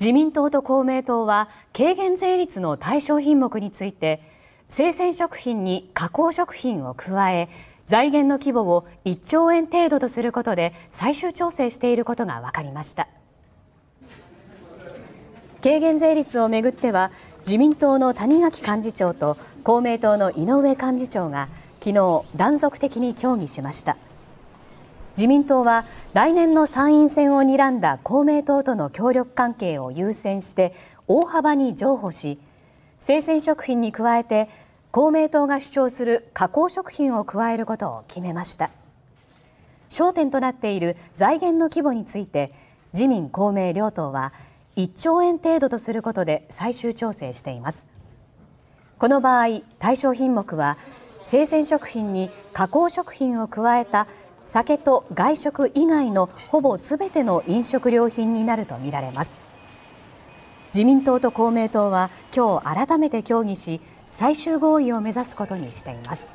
自民党と公明党は軽減税率の対象品目について生鮮食品に加工食品を加え財源の規模を1兆円程度とすることで最終調整していることが分かりました軽減税率をめぐっては自民党の谷垣幹事長と公明党の井上幹事長が昨日断続的に協議しました。自民党は来年の参院選を睨んだ公明党との協力関係を優先して大幅に譲歩し生鮮食品に加えて公明党が主張する加工食品を加えることを決めました焦点となっている財源の規模について自民・公明両党は1兆円程度とすることで最終調整していますこの場合対象品目は生鮮食品に加工食品を加えた酒と外食以外のほぼ全ての飲食料品になるとみられます自民党と公明党は今日改めて協議し最終合意を目指すことにしています。